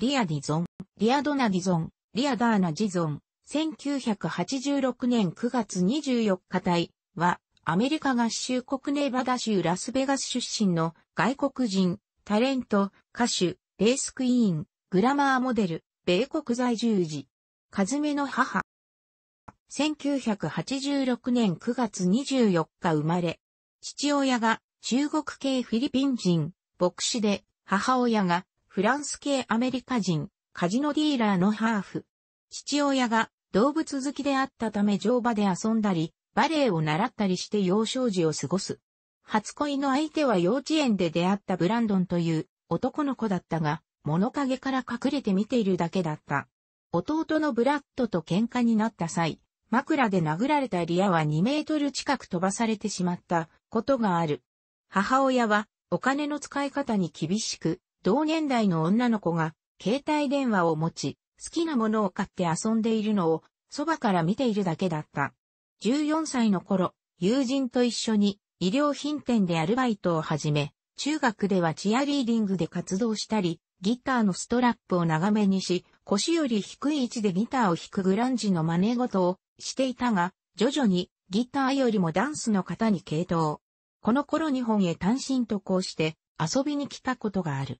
リアディゾン、リアドナディゾン、リアダーナジゾン、1986年9月24日隊は、アメリカ合衆国ネバダ州ラスベガス出身の外国人、タレント、歌手、レースクイーン、グラマーモデル、米国在住時、カズメの母。1986年9月24日生まれ、父親が中国系フィリピン人、牧師で、母親がフランス系アメリカ人、カジノディーラーのハーフ。父親が動物好きであったため乗馬で遊んだり、バレエを習ったりして幼少時を過ごす。初恋の相手は幼稚園で出会ったブランドンという男の子だったが、物陰から隠れて見ているだけだった。弟のブラッドと喧嘩になった際、枕で殴られたリアは2メートル近く飛ばされてしまったことがある。母親はお金の使い方に厳しく、同年代の女の子が携帯電話を持ち、好きなものを買って遊んでいるのをそばから見ているだけだった。14歳の頃、友人と一緒に医療品店でアルバイトを始め、中学ではチアリーディングで活動したり、ギターのストラップを長めにし、腰より低い位置でギターを弾くグランジの真似事をしていたが、徐々にギターよりもダンスの方に傾倒。この頃日本へ単身渡航して遊びに来たことがある。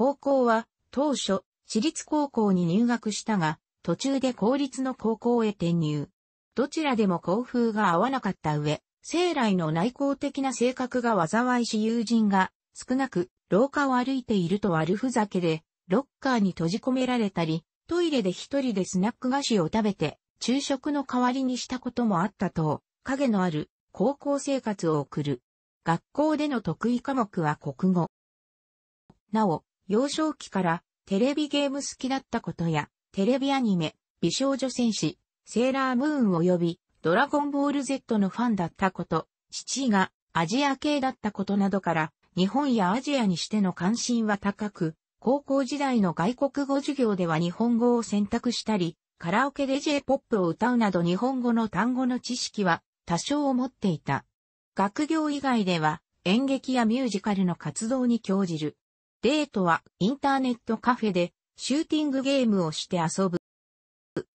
高校は当初、私立高校に入学したが、途中で公立の高校へ転入。どちらでも校風が合わなかった上、生来の内向的な性格が災いし友人が少なく、廊下を歩いていると悪ふざけで、ロッカーに閉じ込められたり、トイレで一人でスナック菓子を食べて、昼食の代わりにしたこともあったと、影のある高校生活を送る。学校での得意科目は国語。なお、幼少期からテレビゲーム好きだったことや、テレビアニメ、美少女戦士、セーラームーン及びドラゴンボール Z のファンだったこと、父がアジア系だったことなどから、日本やアジアにしての関心は高く、高校時代の外国語授業では日本語を選択したり、カラオケで J-POP を歌うなど日本語の単語の知識は多少持っていた。学業以外では演劇やミュージカルの活動に興じる。デートはインターネットカフェでシューティングゲームをして遊ぶ。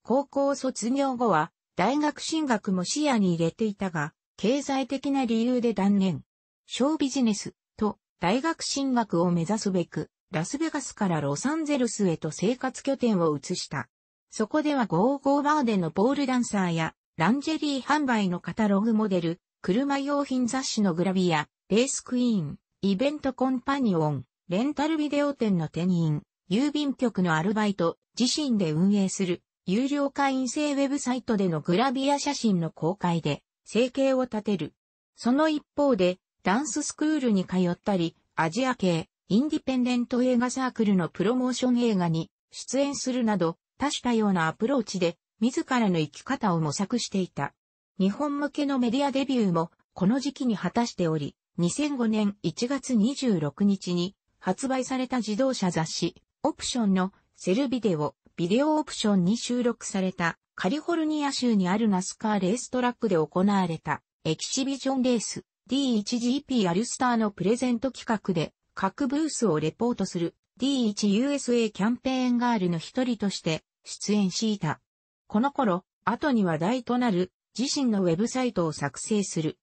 高校卒業後は大学進学も視野に入れていたが、経済的な理由で断念。小ビジネスと大学進学を目指すべく、ラスベガスからロサンゼルスへと生活拠点を移した。そこではゴーゴーバーでのポールダンサーや、ランジェリー販売のカタログモデル、車用品雑誌のグラビア、レースクイーン、イベントコンパニオン、レンタルビデオ店の店員、郵便局のアルバイト、自身で運営する、有料会員制ウェブサイトでのグラビア写真の公開で、生計を立てる。その一方で、ダンススクールに通ったり、アジア系、インディペンデント映画サークルのプロモーション映画に出演するなど、多種多様なアプローチで、自らの生き方を模索していた。日本向けのメディアデビューも、この時期に果たしており、2005年1月26日に、発売された自動車雑誌、オプションのセルビデオ、ビデオオプションに収録されたカリフォルニア州にあるナスカーレーストラックで行われたエキシビジョンレース D1GP アルスターのプレゼント企画で各ブースをレポートする D1USA キャンペーンガールの一人として出演していた。この頃、後に話題となる自身のウェブサイトを作成する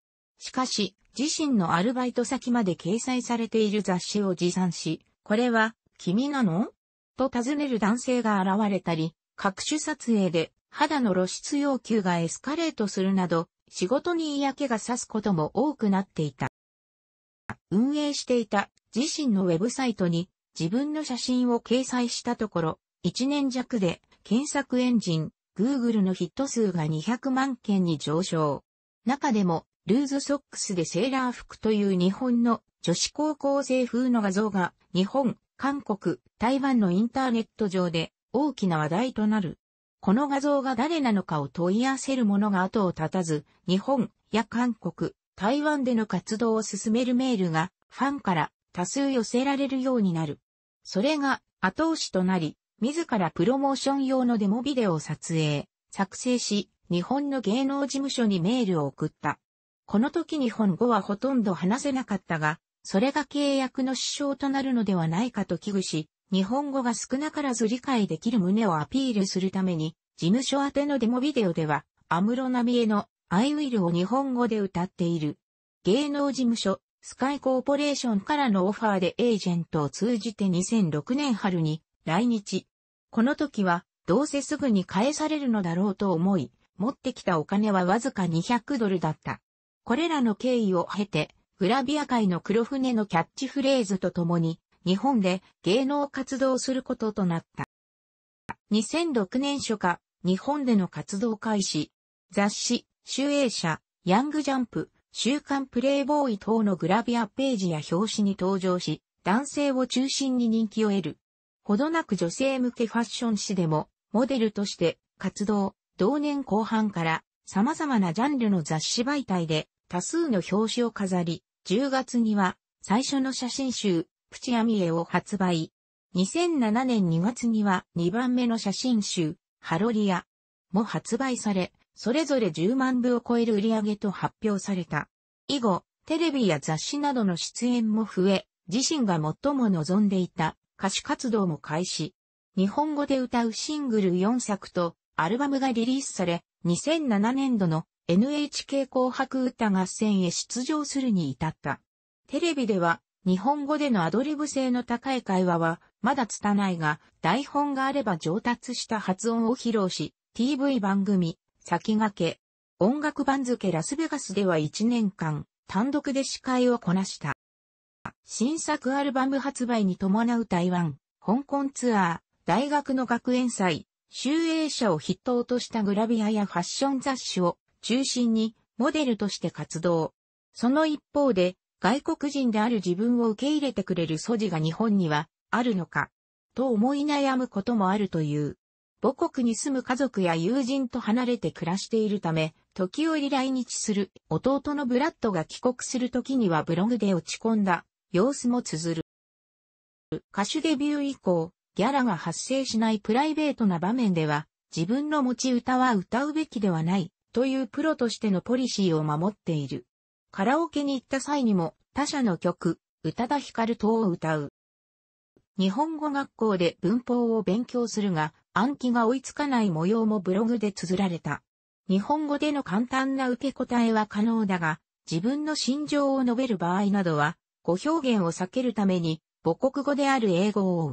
しかし、自身のアルバイト先まで掲載されている雑誌を持参し、これは、君なのと尋ねる男性が現れたり、各種撮影で肌の露出要求がエスカレートするなど、仕事に嫌気がさすことも多くなっていた。運営していた自身のウェブサイトに自分の写真を掲載したところ、1年弱で検索エンジン、Google のヒット数が200万件に上昇。中でもルーズソックスでセーラー服という日本の女子高校生風の画像が日本、韓国、台湾のインターネット上で大きな話題となる。この画像が誰なのかを問い合わせるものが後を絶たず、日本や韓国、台湾での活動を進めるメールがファンから多数寄せられるようになる。それが後押しとなり、自らプロモーション用のデモビデオを撮影、作成し、日本の芸能事務所にメールを送った。この時日本語はほとんど話せなかったが、それが契約の支障となるのではないかと危惧し、日本語が少なからず理解できる旨をアピールするために、事務所宛てのデモビデオでは、安室奈美恵のアイウィルを日本語で歌っている。芸能事務所、スカイコーポレーションからのオファーでエージェントを通じて2006年春に来日。この時は、どうせすぐに返されるのだろうと思い、持ってきたお金はわずか200ドルだった。これらの経緯を経て、グラビア界の黒船のキャッチフレーズとともに、日本で芸能活動することとなった。2006年初夏、日本での活動開始、雑誌、集英社、ヤングジャンプ、週刊プレイボーイ等のグラビアページや表紙に登場し、男性を中心に人気を得る。ほどなく女性向けファッション誌でも、モデルとして活動、同年後半から様々なジャンルの雑誌媒体で多数の表紙を飾り、10月には最初の写真集、プチアミエを発売。2007年2月には2番目の写真集、ハロリアも発売され、それぞれ10万部を超える売り上げと発表された。以後、テレビや雑誌などの出演も増え、自身が最も望んでいた歌手活動も開始。日本語で歌うシングル4作とアルバムがリリースされ、2007年度の NHK 紅白歌合戦へ出場するに至った。テレビでは日本語でのアドリブ性の高い会話はまだ拙いが台本があれば上達した発音を披露し TV 番組先駆け音楽番付ラスベガスでは1年間単独で司会をこなした。新作アルバム発売に伴う台湾、香港ツアー、大学の学園祭、集英社を筆頭としたグラビアやファッション雑誌を中心にモデルとして活動。その一方で、外国人である自分を受け入れてくれる素地が日本にはあるのか、と思い悩むこともあるという。母国に住む家族や友人と離れて暮らしているため、時折来日する弟のブラッドが帰国する時にはブログで落ち込んだ様子も綴る。歌手デビュー以降、ギャラが発生しないプライベートな場面では、自分の持ち歌は歌うべきではないというプロとしてのポリシーを守っている。カラオケに行った際にも他社の曲、宇多田ヒカル等を歌う。日本語学校で文法を勉強するが、暗記が追いつかない模様もブログで綴られた。日本語での簡単な受け答えは可能だが、自分の心情を述べる場合などは、語表現を避けるために、母国語である英語を。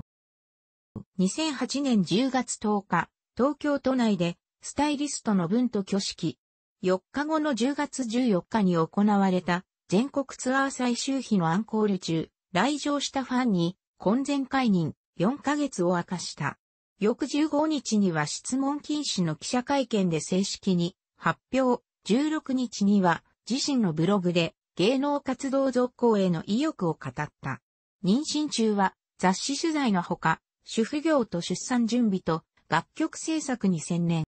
2008年10月10日、東京都内でスタイリストの文と挙式。4日後の10月14日に行われた全国ツアー最終日のアンコール中、来場したファンに婚前解任4ヶ月を明かした。翌15日には質問禁止の記者会見で正式に発表、16日には自身のブログで芸能活動続行への意欲を語った。妊娠中は雑誌取材のほか、主婦業と出産準備と楽曲制作に専念。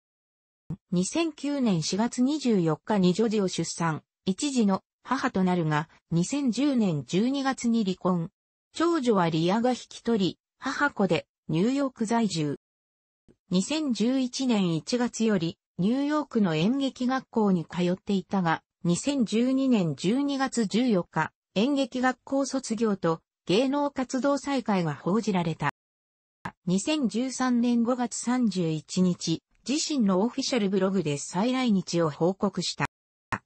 2009年4月24日に女児を出産、一児の母となるが、2010年12月に離婚。長女はリアが引き取り、母子でニューヨーク在住。2011年1月よりニューヨークの演劇学校に通っていたが、2012年12月14日、演劇学校卒業と芸能活動再開が報じられた。2013年5月31日、自身のオフィシャルブログで再来日を報告した。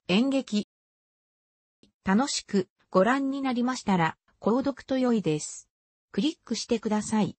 演劇。楽しくご覧になりましたら、購読と良いです。クリックしてください。